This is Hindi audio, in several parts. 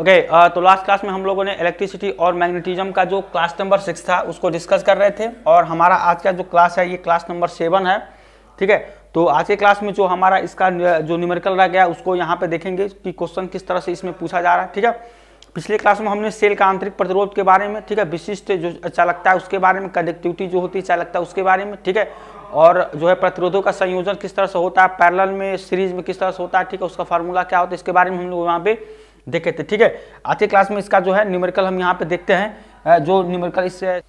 ओके okay, uh, तो लास्ट क्लास में हम लोगों ने इलेक्ट्रिसिटी और मैग्नेटिज्म का जो क्लास नंबर सिक्स था उसको डिस्कस कर रहे थे और हमारा आज का जो क्लास है ये क्लास नंबर सेवन है ठीक है तो आज के क्लास में जो हमारा इसका जो न्यूमेरिकल रह गया उसको यहाँ पे देखेंगे कि क्वेश्चन किस तरह से इसमें पूछा जा रहा है ठीक है पिछले क्लास में हमने सेल का आंतरिक प्रतिरोध के बारे में ठीक है विशिष्ट जो चालकता अच्छा है उसके बारे में कंडक्टिविटी जो होती है चालकता अच्छा है उसके बारे में ठीक है और जो है प्रतिरोधों का संयोजन किस तरह से होता है पैरल में सीरीज में किस तरह से होता है ठीक है उसका फार्मूला क्या होता है इसके बारे में हम लोग वहाँ पे देखे थे ठीक है आज के क्लास में इसका जो है न्यूमेरिकल हम यहाँ पे देखते हैं जो न्यूमेरिकल इससे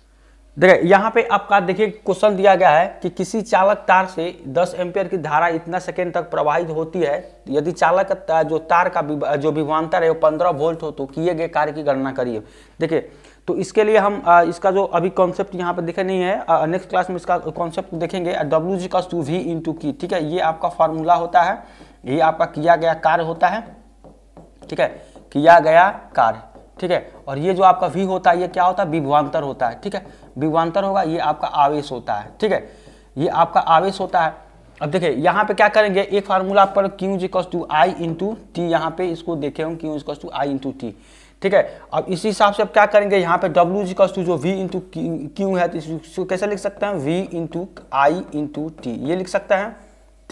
देखिए यहाँ पे आपका देखिए क्वेश्चन दिया गया है कि किसी चालक तार से 10 एम्पियर की धारा इतना सेकेंड तक प्रवाहित होती है यदि चालक जो तार का जो विभवान्तर है वो पंद्रह वोल्ट हो तो किए गए कार्य की गणना करिए देखिए तो इसके लिए हम इसका जो अभी कॉन्सेप्ट यहाँ पे दिखे नहीं है नेक्स्ट क्लास में इसका कॉन्सेप्ट देखेंगे डब्ल्यू जी का टू वी इंटू की ठीक है ये आपका फॉर्मूला होता है ये आपका किया गया कार्य होता है ठीक है किया गया कार्य ठीक है और ये जो आपका वी होता है ये क्या होता है विभवान्तर होता है ठीक है विभवान्तर होगा ये आपका आवेश होता है ठीक है ये आपका आवेश होता है अब देखिए यहाँ पे क्या करेंगे एक फार्मूला पर क्यू जिकॉस टू आई इंटू टी यहाँ पे इसको देखे होंगे क्यू जिकॉस टू आई इंटू टी ठीक है अब इसी हिसाब से अब क्या करेंगे यहाँ पे डब्ल्यू जिकॉस टू जो वी इंटू क्यू है तो इसको कैसे लिख सकते हैं V into I into T ये लिख सकते हैं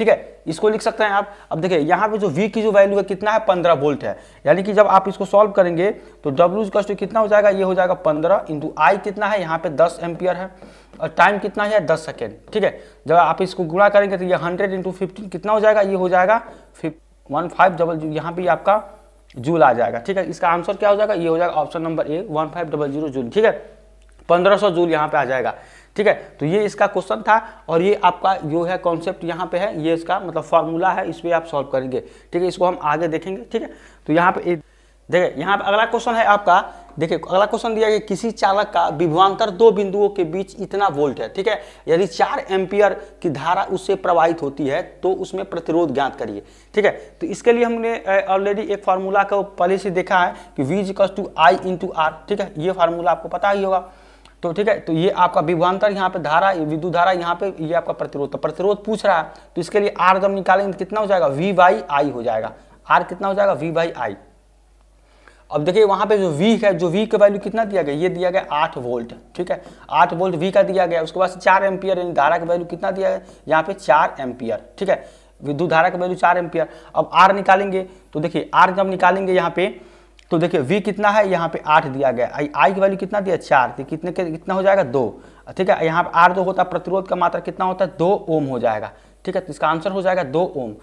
ठीक है इसको लिख सकते हैं आप अब देखिए यहाँ पे जो V की जो वैल्यू है कितना है पंद्रह वोल्ट है यानी कि जब आप इसको सॉल्व करेंगे तो W का जो कितना हो जाएगा ये हो जाएगा पंद्रह इंटू आई कितना है यहाँ पे दस एम्पियर है और टाइम कितना है दस सेकेंड ठीक है जब आप इसको गुणा करेंगे तो ये हंड्रेड इंटू कितना हो जाएगा ये हो जाएगा वन फाइव डबल यहाँ पे आपका जूल आ जाएगा ठीक है इसका आंसर क्या हो जाएगा ये हो जाएगा option number A one five double zero joule ठीक है पंद्रह सौ जूल यहाँ पे आ जाएगा ठीक है तो ये इसका क्वेश्चन था और ये आपका जो है कॉन्सेप्ट यहाँ पे है ये इसका मतलब फॉर्मूला है इस पर आप सॉल्व करेंगे ठीक है इसको हम आगे देखेंगे ठीक है तो यहाँ पे देखिए यहाँ पे अगला क्वेश्चन है आपका देखिए अगला क्वेश्चन दिया गया कि किसी चालक का विभवांतर दो बिंदुओं के बीच इतना वोल्ट है ठीक है यदि चार एम्पियर की धारा उससे प्रवाहित होती है तो उसमें प्रतिरोध ज्ञात करिए ठीक है तो इसके लिए हमने ऑलरेडी एक फार्मूला को पहले से देखा है कि वीज कस टू आई इंटू आर ठीक है ये फार्मूला आपको पता ही होगा तो ठीक है तो ये आपका विभवान्तर यहाँ पे धारा विद्युत धारा यहाँ पे ये आपका प्रतिरोध तो प्रतिरोध पूछ रहा है तो इसके लिए आर जब निकालेंगे तो कितना हो जाएगा वी बाई आई हो जाएगा आर कितना हो जाएगा वी बाई आई अब देखिए वहां पे जो वी है जो वी का वैल्यू कितना दिया गया ये दिया गया आठ वोल्ट ठीक है आठ वोल्ट वी का दिया गया उसके बाद चार एम्पियर यानी धारा का वैल्यू कितना दिया गया यहाँ पे चार एम्पियर ठीक है विद्युत धारा का वैल्यू चार एम्पियर अब आर निकालेंगे तो देखिए आर जब निकालेंगे यहाँ पे तो देखिए वी कितना है यहाँ पे आठ दिया गया आई आई की वैल्यू कितना दिया चार थी तो कितने के कितना हो जाएगा दो ठीक है यहाँ पे आर जो होता है प्रतिरोध का मात्रा कितना होता है दो ओम हो जाएगा ठीक है तो इसका आंसर हो जाएगा दो ओम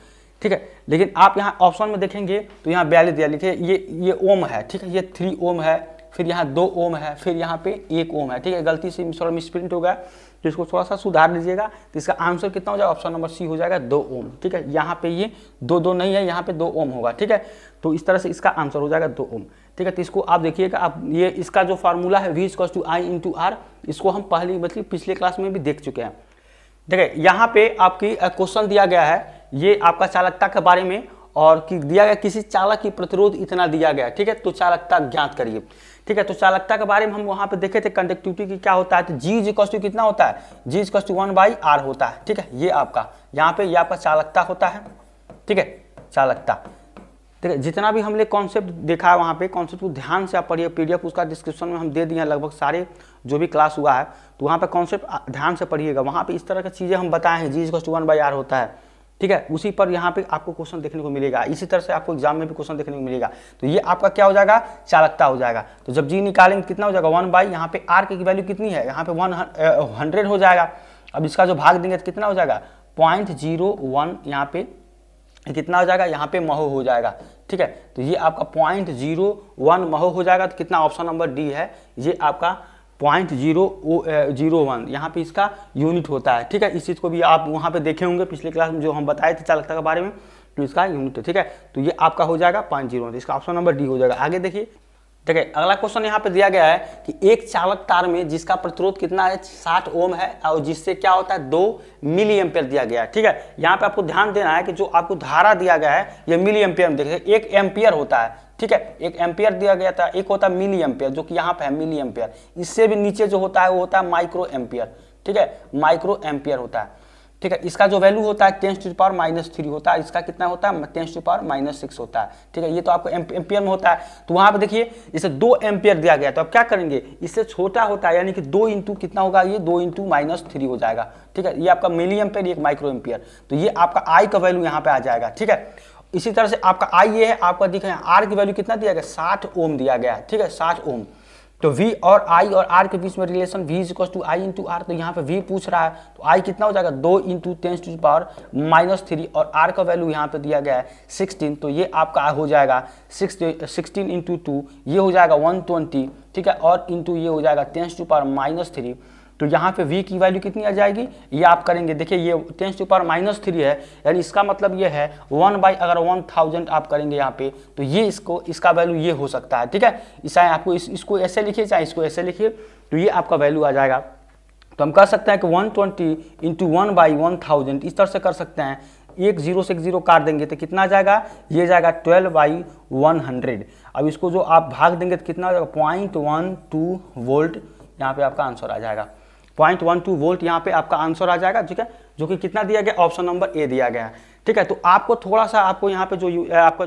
ठीक है लेकिन आप यहाँ ऑप्शन में देखेंगे तो यहाँ बयालीस दिया लिखिए ये ये ओम है ठीक है ये थ्री ओम है फिर यहाँ दो ओम है फिर यहाँ पे एक ओम है ठीक है गलती से थोड़ा मिसप्रिंट हो गया तो इसको थोड़ा सा सुधार लीजिएगा तो इसका आंसर कितना हो जाएगा ऑप्शन नंबर सी हो जाएगा दो ओम ठीक है यहाँ पे ये दो दो नहीं है यहाँ पे दो ओम होगा ठीक है तो इस तरह से इसका आंसर हो जाएगा दो ओम ठीक है तो इसको आप देखिएगा आप ये इसका जो फार्मूला है वी इजकॉस टू आई इंटू आर इसको हम पहले मतलब पिछले क्लास में भी देख चुके हैं ठीक है यहाँ पे आपकी क्वेश्चन दिया गया है ये आपका चालकता के बारे में और कि दिया गया किसी चालक की प्रतिरोध इतना दिया गया ठीक है तो चालकता ज्ञात करिए ठीक है तो चालकता के बारे में हम वहाँ पे देखे थे कंडक्टिविटी की क्या होता है तो जी जी कॉस्टू कितना होता है G is equals to one by R होता है ठीक है ये आपका यहाँ पे ये आपका चालकता होता है ठीक है चालकता ठीक है जितना भी हमने कॉन्सेप्ट देखा है वहाँ पे कॉन्सेप्ट को ध्यान से आप पढ़िए पीडीएफ उसका डिस्क्रिप्शन में हम दे दिए हैं लगभग सारे जो भी क्लास हुआ है तो वहाँ पे कॉन्सेप्ट ध्यान से पढ़िएगा वहाँ पे इस तरह की चीज़ें हम बताए हैं G is one by R होता है ठीक है उसी पर यहाँ पे आपको क्वेश्चन देखने को मिलेगा इसी तरह से आपको एग्जाम में भी क्वेश्चन देखने को मिलेगा तो ये आपका क्या हो जाएगा चालकता हो जाएगा तो जब जी निकालेंगे कितना हो जाएगा वन बाई यहाँ पे आर की वैल्यू कितनी है यहाँ पे वन हंड्रेड हो जाएगा अब इसका जो भाग देंगे तो कितना हो जाएगा पॉइंट जीरो वन यहाँ पे कितना हो जाएगा यहाँ पे महो हो जाएगा ठीक है तो ये आपका पॉइंट जीरो वन महो हो जाएगा तो कितना ऑप्शन नंबर डी है ये आपका point zero O zero one यहाँ पर इसका यूनिट होता है ठीक है इस चीज़ को भी आप वहाँ पे देखे होंगे पिछले क्लास में जो हम बताए थे चालकता के बारे में तो इसका यूनिट है ठीक है तो ये आपका हो जाएगा पॉइंट जीरो तो इसका ऑप्शन नंबर डी हो जाएगा आगे देखिए ठीक है अगला क्वेश्चन यहाँ पे दिया गया है कि एक चालक तार में जिसका प्रतिरोध कितना है साठ ओम है और जिससे क्या होता है दो मिली एम्पियर दिया गया है ठीक है यहाँ पे आपको ध्यान देना है कि जो आपको धारा दिया गया है ये मिली एम्पियर में देखिए एक एम्पियर होता है ठीक है एक एम्पेयर दिया गया था एक होता है मिली एम्पेयर जो कि यहाँ पे है मिली एम्पेयर इससे भी नीचे जो होता है वो होता है माइक्रो एम्पेयर ठीक है माइक्रो एम्पेयर होता है ठीक है इसका जो वैल्यू होता है tens to power minus three होता है इसका कितना होता है tens to power minus six होता है ठीक है ये तो आपको एम्पियर में होता है तो वहां पर देखिए इसे दो एम्पियर दिया गया तो अब क्या करेंगे इससे छोटा होता है यानी कि दो इंटू कितना होगा ये दो इंटू माइनस थ्री हो जाएगा ठीक है ये आपका मिली एम्पियर एक माइक्रो एम्पियर तो ये आपका आई का वैल्यू यहाँ पे आ जाएगा ठीक है इसी तरह से आपका आई ये है आपका दिखे आर की वैल्यू कितना दिया गया साठ ओम दिया गया ठीक है साठ ओम तो V और I और R के बीच में relation V is to I into R तो यहाँ पे V पूछ रहा है तो I कितना हो जाएगा दो into tens to power minus three और R का वैल्यू यहाँ पे दिया गया है सिक्सटीन तो ये आपका हो जाएगा सिक्स सिक्सटीन इंटू टू ये हो जाएगा वन ट्वेंटी ठीक है और इंटू ये हो जाएगा tens to power minus three तो यहाँ पे v की वैल्यू कितनी आ जाएगी ये आप करेंगे देखिए ये tens to power minus three है यानी इसका मतलब ये है वन बाई अगर वन थाउजेंड आप करेंगे यहाँ पे तो ये इसको इसका वैल्यू ये हो सकता है ठीक है चाहे आपको इस, इसको ऐसे लिखिए चाहे इसको ऐसे लिखिए तो ये आपका वैल्यू आ जाएगा तो हम कर सकते हैं कि one twenty into one by one thousand इस तरह से कर सकते हैं एक जीरो से एक जीरो काट देंगे तो कितना आ जाएगा ये जाएगा ट्वेल्व बाई वन हंड्रेड अब इसको जो आप भाग देंगे तो कितना आ जाएगा पॉइंट वन टू वोल्ट यहाँ पे आपका आंसर आ जाएगा पॉइंट वन टू वोल्ट यहाँ पे आपका आंसर आ जाएगा ठीक है जो कि कितना दिया गया ऑप्शन नंबर ए दिया गया ठीक है तो आपको थोड़ा सा आपको यहाँ पे जो आपका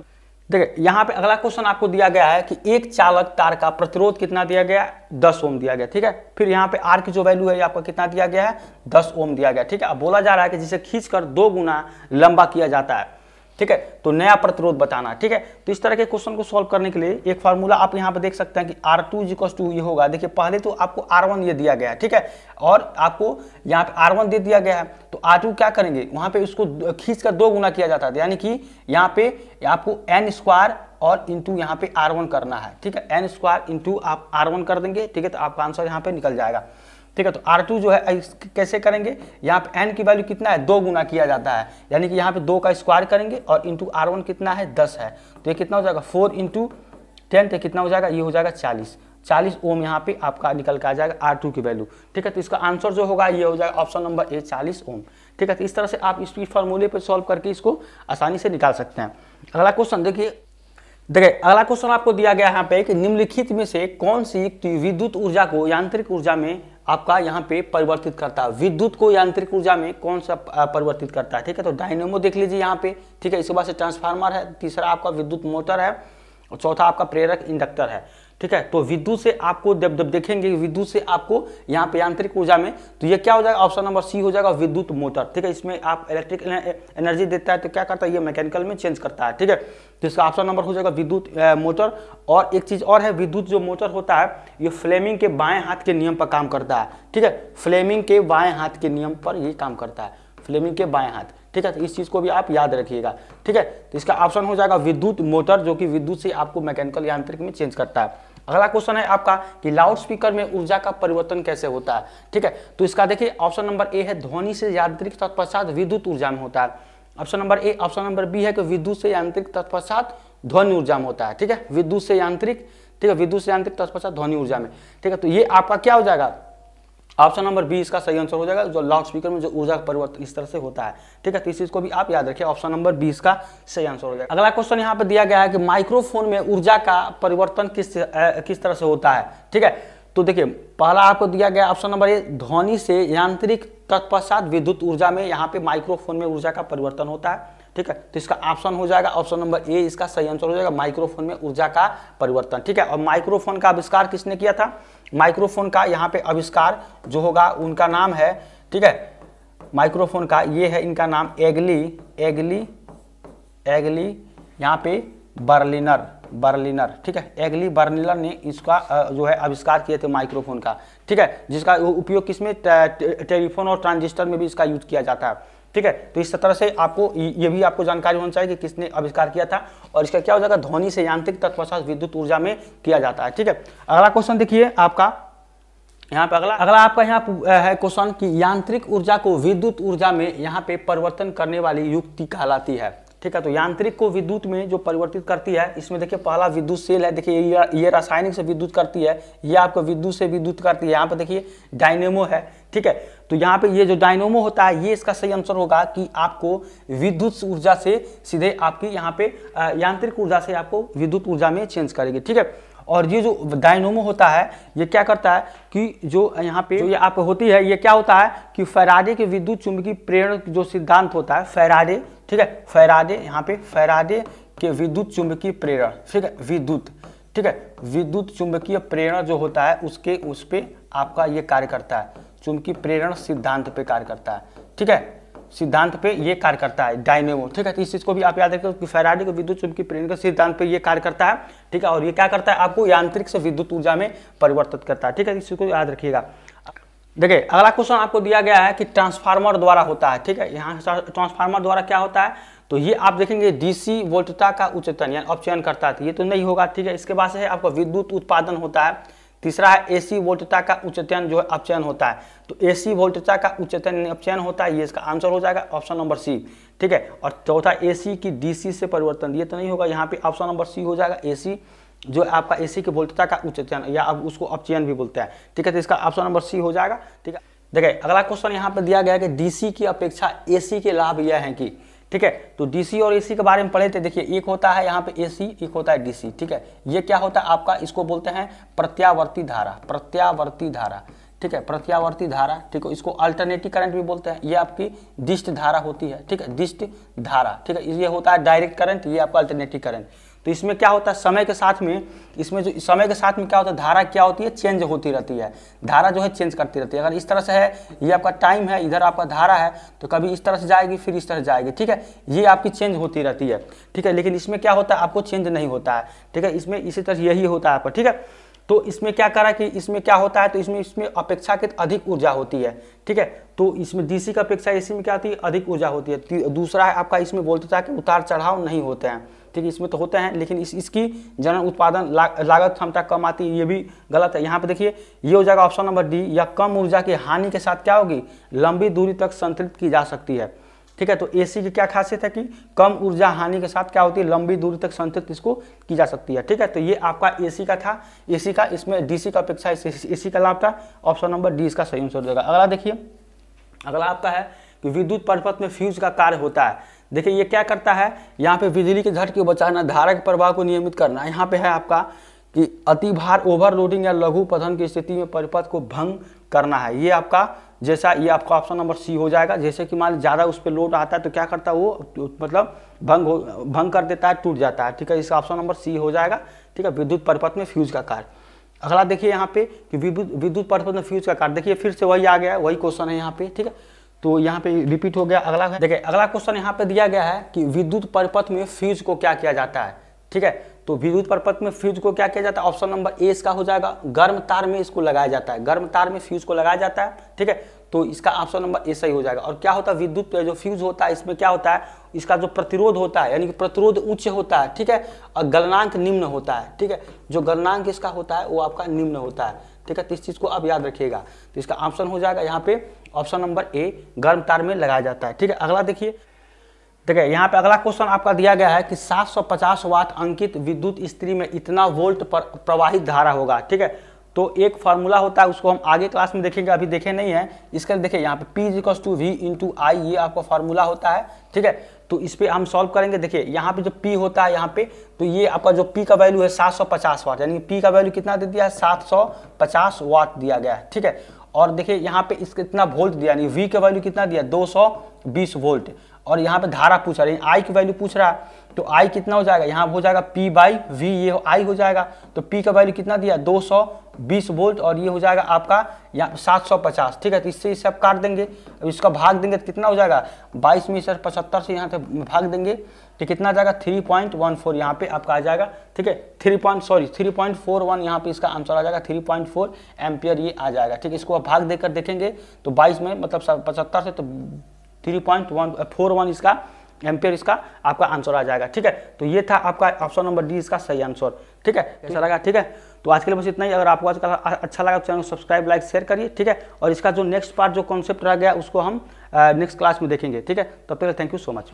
देखिए यहाँ पे अगला क्वेश्चन आपको दिया गया है कि एक चालक तार का प्रतिरोध कितना दिया गया दस ओम दिया गया ठीक है फिर यहाँ पे आर की जो वैल्यू है आपका कितना दिया गया है दस ओम दिया गया ठीक है अब बोला जा रहा है कि जिसे खींचकर दो गुना लंबा किया जाता है ठीक है तो नया प्रतिरोध बताना ठीक है तो इस तरह के क्वेश्चन को सॉल्व करने के लिए एक फार्मूला आप यहाँ पर देख सकते हैं कि आर टू इजिकॉस टू ये होगा देखिए पहले तो आपको आर वन ये दिया गया ठीक है और आपको यहाँ पे आर वन दे दिया गया है तो आर टू क्या करेंगे वहाँ पे उसको खींच कर दो गुना किया जाता है यानी कि यहाँ पे आपको एन स्क्वायर और इंटू यहाँ पे आर वन करना है ठीक है एन स्क्वायर इंटू आप आर वन कर देंगे ठीक है तो आपका आंसर यहाँ पे निकल जाएगा ठीक है तो आर टू जो है कैसे करेंगे यहाँ पे एन की वैल्यू कितना है दो गुना किया जाता है यानी कि यहाँ पे दो का स्क्वायर करेंगे और इंटू आर वन कितना है दस है तो ये कितना हो जाएगा फोर इंटू टेन तो कितना हो जाएगा ये हो जाएगा चालीस चालीस ओम यहाँ पे आपका निकल के आ जाएगा आर टू की वैल्यू ठीक है तो इसका आंसर जो होगा ये हो जाएगा ऑप्शन नंबर ए चालीस ओम ठीक है तो इस तरह से आप इस फॉर्मूले पर सॉल्व करके इसको आसानी से निकाल सकते हैं अगला क्वेश्चन देखिए देखिए अगला क्वेश्चन आपको दिया गया यहाँ पे कि निम्नलिखित में से कौन सी विद्युत ऊर्जा को यांत्रिक ऊर्जा में आपका यहाँ पे परिवर्तित करता है विद्युत को यांत्रिक ऊर्जा में कौन सा परिवर्तित करता है ठीक है तो डायनेमो देख लीजिए यहाँ पे ठीक है इसके बाद से ट्रांसफार्मर है तीसरा आपका विद्युत मोटर है और चौथा आपका प्रेरक इंडक्टर है ठीक है तो विद्युत से आपको जब जब देखेंगे विद्युत से आपको यहाँ पे यांत्रिक ऊर्जा में तो ये क्या हो जाएगा ऑप्शन नंबर सी हो जाएगा विद्युत मोटर ठीक है इसमें आप इलेक्ट्रिक एनर्जी देता है तो क्या करता है ये मैकेनिकल में चेंज करता है ठीक है तो इसका ऑप्शन नंबर हो जाएगा विद्युत मोटर और एक चीज़ और है विद्युत जो मोटर होता है ये फ्लेमिंग के बाएं हाथ के नियम पर काम करता है ठीक है फ्लेमिंग के बाएं हाथ के नियम पर ये काम करता है फ्लेमिंग के बाएं हाथ ठीक है तो इस चीज़ को भी आप याद रखिएगा ठीक है तो इसका ऑप्शन हो जाएगा विद्युत मोटर जो कि विद्युत से आपको मैकेनिकल यांत्रिक में चेंज करता है अगला क्वेश्चन है आपका कि लाउड स्पीकर में ऊर्जा का परिवर्तन कैसे होता है ठीक है तो इसका देखिए ऑप्शन नंबर ए है ध्वनि से यांत्रिक तत्पश्चात विद्युत ऊर्जा में होता है option number A option number B है कि विद्युत से यांत्रिक तत्पश्चात ध्वनि ऊर्जा में होता है ठीक है विद्युत से यांत्रिक ठीक है विद्युत से यांत्रिक तत्पश्चात ध्वनि ऊर्जा में ठीक है तो ये आपका क्या हो जाएगा ऑप्शन नंबर बी इसका सही आंसर हो जाएगा जो लाउड स्पीकर में जो ऊर्जा का परिवर्तन इस तरह से होता है ठीक है तो इस चीज को भी आप याद रखिए ऑप्शन नंबर बी इसका सही आंसर हो जाएगा अगला क्वेश्चन यहाँ पर दिया गया है कि माइक्रोफोन में ऊर्जा का परिवर्तन किस किस तरह से होता है ठीक है तो देखिए पहला आपको दिया गया ऑप्शन नंबर ए ध्वनि से यांत्रिक तत्पश्चात विद्युत ऊर्जा में यहाँ पे माइक्रोफोन में ऊर्जा का परिवर्तन होता है ठीक है तो इसका ऑप्शन हो जाएगा ऑप्शन नंबर ए इसका सही आंसर हो जाएगा माइक्रोफोन में ऊर्जा का परिवर्तन ठीक है और माइक्रोफोन का आविष्कार किसने किया था माइक्रोफोन का यहाँ पे आविष्कार जो होगा उनका नाम है ठीक है माइक्रोफोन का ये है इनका नाम एगली एगली एगली यहाँ पे बर्लिनर बर्लिनर ठीक है एगली बर्लिनर ने इसका जो है आविष्कार किए थे माइक्रोफोन का ठीक है जिसका उपयोग किसमें टेलीफोन और ट्रांजिस्टर में भी इसका यूज किया जाता है ठीक है तो इस तरह से आपको ये भी आपको जानकारी होना चाहिए कि किसने आविष्कार किया था और इसका क्या हो जाएगा ध्वनि से यांत्रिक तत्वशास्त्र विद्युत ऊर्जा में किया जाता है ठीक है अगला क्वेश्चन देखिए आपका यहाँ पे अगला अगला आपका यहाँ है क्वेश्चन कि यांत्रिक ऊर्जा को विद्युत ऊर्जा में यहाँ पे परिवर्तन करने वाली युक्ति कहलाती है ठीक है तो यांत्रिक को विद्युत में जो परिवर्तित करती है इसमें देखिए पहला विद्युत सेल है देखिए ये रासायनिक से विद्युत करती है ये आपको विद्युत से विद्युत करती है यहाँ पे देखिए डायनेमो है ठीक है तो यहाँ पे ये जो डायनोमो होता है ये इसका सही आंसर होगा कि आपको विद्युत ऊर्जा से सीधे आपकी यहाँ पे यांत्रिक ऊर्जा से आपको विद्युत ऊर्जा में चेंज करेगी ठीक है और ये जो डायनोमो होता है ये क्या करता है कि जो यहाँ पे जो ये आप होती है ये क्या होता है कि फैराडे के विद्युत चुंबकीय प्रेरण जो सिद्धांत होता है फैराडे ठीक है फैरादे यहाँ पे फैरादे के विद्युत चुंबकीय प्रेरण ठीक है विद्युत ठीक है विद्युत चुंबकीय प्रेरण जो होता है उसके उस पर आपका ये कार्य करता है चुंबकीय प्रेरण सिद्धांत पे कार्य करता है ठीक है सिद्धांत पे ये कार्य करता है डायनेमो ठीक है तो इस चीज़ को भी आप याद रखें फैराडे को विद्युत चुंबकीय प्रेरण का सिद्धांत पे ये कार्य करता है ठीक है और ये क्या करता है आपको यांत्रिक से विद्युत ऊर्जा में परिवर्तित करता है ठीक है इस चीज़ को याद रखिएगा देखिए अगला क्वेश्चन आपको दिया गया है कि ट्रांसफार्मर द्वारा होता है ठीक है यहाँ ट्रांसफार्मर द्वारा क्या होता है तो ये आप देखेंगे डीसी वोल्टता का उच्चतन यानी अपचयन करता है तो ये तो नहीं होगा ठीक है इसके बाद से है आपका विद्युत उत्पादन होता है तीसरा है एसी वोल्टता का उच्चतन जो है अपचयन होता है तो एसी वोल्टता का उच्चतन अपचयन होता है ये इसका आंसर हो जाएगा ऑप्शन नंबर सी ठीक है और चौथा एसी की डीसी से परिवर्तन ये तो नहीं होगा यहाँ पे ऑप्शन नंबर सी हो जाएगा एसी जो आपका एसी के वोल्टता का उच्च चयन या आप उसको अपचयन भी बोलते हैं ठीक है तो इसका ऑप्शन नंबर सी हो जाएगा ठीक है देखिए अगला क्वेश्चन यहाँ पर दिया गया कि डीसी की अपेक्षा एसी के लाभ यह है कि ठीक है तो डीसी और एसी के बारे में पढ़े थे देखिए एक होता है यहाँ पे एसी एक होता है डीसी ठीक है ये क्या होता है आपका इसको बोलते हैं प्रत्यावर्ती धारा प्रत्यावर्ती धारा ठीक है प्रत्यावर्ती धारा ठीक है इसको अल्टरनेटिव करंट भी बोलते हैं ये आपकी दिष्ट धारा होती है ठीक है दिष्ट धारा ठीक है ये होता है डायरेक्ट करंट ये आपका अल्टरनेटिव करंट तो इसमें क्या होता है समय के साथ में इसमें जो समय के साथ में क्या होता है धारा क्या होती है चेंज होती रहती है धारा जो है चेंज करती रहती है अगर इस तरह से है ये आपका टाइम है इधर आपका धारा है तो कभी इस तरह से जाएगी फिर इस तरह से जाएगी ठीक है ये आपकी चेंज होती रहती है ठीक है लेकिन इसमें क्या होता है आपको चेंज नहीं होता है ठीक है इसमें इसी तरह यही होता है आपका ठीक है तो इसमें क्या करा कि इसमें क्या होता है तो इसमें इसमें अपेक्षाकृत अधिक ऊर्जा होती है ठीक है तो इसमें डीसी का अपेक्षा इसी में क्या होती है अधिक ऊर्जा होती है दूसरा है आपका इसमें बोलते था कि उतार चढ़ाव नहीं होते हैं ठीक है इसमें तो होते हैं लेकिन इस इसकी जन उत्पादन ला, लागत क्षमता कम आती है ये भी गलत है यहाँ पे देखिए ये हो जाएगा ऑप्शन नंबर डी या कम ऊर्जा की हानि के साथ क्या होगी लंबी दूरी तक संतुलित की जा सकती है ठीक है तो एसी की क्या खासियत है कि कम ऊर्जा हानि के साथ क्या होती है लंबी दूरी तक संतुलित इसको की जा सकती है ठीक है तो ये आपका एसी का था एसी का इसमें डीसी का अपेक्षा एसी का लाभ था ऑप्शन नंबर डी इसका सही आंसर हो जाएगा अगला देखिए अगला आपका है कि विद्युत परिपथ में फ्यूज का कार्य होता है देखिए ये क्या करता है यहाँ पे बिजली के को बचाना धारक प्रवाह को नियमित करना यहाँ पे है आपका कि अति भार ओवरलोडिंग या लघु पथन की स्थिति में परिपथ को भंग करना है ये आपका जैसा ये आपका ऑप्शन नंबर सी हो जाएगा जैसे कि मान ज़्यादा उस पर लोड आता है तो क्या करता है वो तो मतलब भंग हो भंग कर देता है टूट जाता है ठीक है इसका ऑप्शन नंबर सी हो जाएगा ठीक है विद्युत परिपथ में फ्यूज का कार्य अगला देखिए यहाँ पे कि विद्युत विद्युत परिपथ में फ्यूज का कार्य देखिए फिर से वही आ गया वही क्वेश्चन है यहाँ पे ठीक है तो यहाँ पे रिपीट हो गया अगला देखिए अगला क्वेश्चन यहाँ पे दिया गया है कि विद्युत परिपथ में फ्यूज को क्या किया जाता है ठीक है तो विद्युत परिपथ में फ्यूज को क्या किया जाता है ऑप्शन नंबर ए इसका हो जाएगा गर्म तार में इसको लगाया जाता है गर्म तार में फ्यूज को लगाया जाता है ठीक है तो इसका ऑप्शन नंबर ए सही हो जाएगा और क्या होता है विद्युत जो फ्यूज होता है इसमें क्या होता है इसका जो प्रतिरोध होता है यानी कि प्रतिरोध उच्च होता है ठीक है और गलनांक निम्न होता है ठीक है जो गलनांक इसका होता है वो आपका निम्न होता है ठीक है तो इस चीज़ को आप याद रखिएगा तो इसका ऑप्शन हो जाएगा यहाँ पे ऑप्शन नंबर ए गर्म तार में लगाया जाता है ठीक है अगला देखिए देखिए यहाँ पे अगला क्वेश्चन आपका दिया गया है कि 750 वाट अंकित विद्युत स्त्री में इतना वोल्ट पर प्रवाहित धारा होगा ठीक है तो एक फार्मूला होता है उसको हम आगे क्लास में देखेंगे अभी देखे नहीं है लिए देखिए यहाँ पे P equals to V into I ये आपका फार्मूला होता है ठीक है तो इस पर हम सॉल्व करेंगे देखिए यहाँ पे जो P होता है यहाँ पे तो ये आपका जो P का वैल्यू है 750 वाट यानी P का वैल्यू कितना दे दिया है सात वाट दिया गया है ठीक है और देखिए यहाँ पे इसका इतना वोल्ट दिया नहीं वी का वैल्यू कितना दिया 220 वोल्ट और यहाँ पे धारा पूछ रहा है आई की वैल्यू पूछ रहा है तो आई कितना हो जाएगा यहाँ हो जाएगा पी बाई वी ये आई हो जाएगा तो पी का वैल्यू कितना दिया 220 वोल्ट और ये हो जाएगा आपका यहाँ 750 ठीक है तो इससे इसे आप काट देंगे अब इसका भाग देंगे तो कितना हो जाएगा बाईस में सर पचहत्तर से यहाँ से भाग देंगे तो कितना आ जाएगा थ्री पॉइंट वन फोर यहाँ पे आपका आ जाएगा ठीक है three point sorry three point four one यहाँ पे इसका आंसर आ जाएगा थ्री पॉइंट फोर एम्पियर ये आ जाएगा ठीक है इसको आप भाग देकर देखेंगे तो बाईस में मतलब पचहत्तर से तो three point one four one इसका एम्पियर इसका आपका आंसर आ जाएगा ठीक है तो ये था आपका ऑप्शन नंबर डी इसका सही आंसर ठीक है कैसा लगा ठीक है तो आज के लिए बस इतना ही अगर आपको आज का अच्छा लगा तो चैनल को सब्सक्राइब लाइक शेयर करिए ठीक है और इसका जो नेक्स्ट पार्ट जो कॉन्सेप्ट रह गया उसको हम नेक्स्ट क्लास में देखेंगे ठीक है तो पहले थैंक यू सो मच